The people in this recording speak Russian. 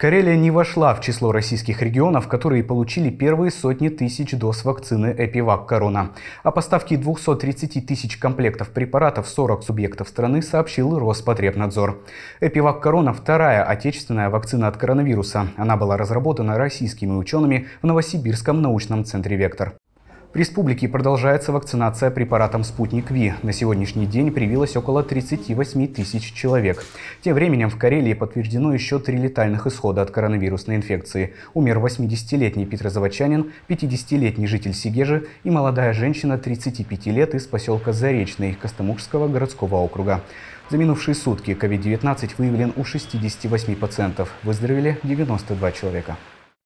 Карелия не вошла в число российских регионов, которые получили первые сотни тысяч доз вакцины Эпивак Корона. О поставке 230 тысяч комплектов препаратов 40 субъектов страны сообщил Роспотребнадзор. Эпивак Корона – вторая отечественная вакцина от коронавируса. Она была разработана российскими учеными в Новосибирском научном центре «Вектор». В республике продолжается вакцинация препаратом «Спутник Ви». На сегодняшний день привилось около 38 тысяч человек. Тем временем в Карелии подтверждено еще три летальных исхода от коронавирусной инфекции. Умер 80-летний петрозаводчанин, 50-летний житель Сигежи и молодая женщина 35 лет из поселка Заречный Костомукского городского округа. За минувшие сутки COVID-19 выявлен у 68 пациентов. Выздоровели 92 человека.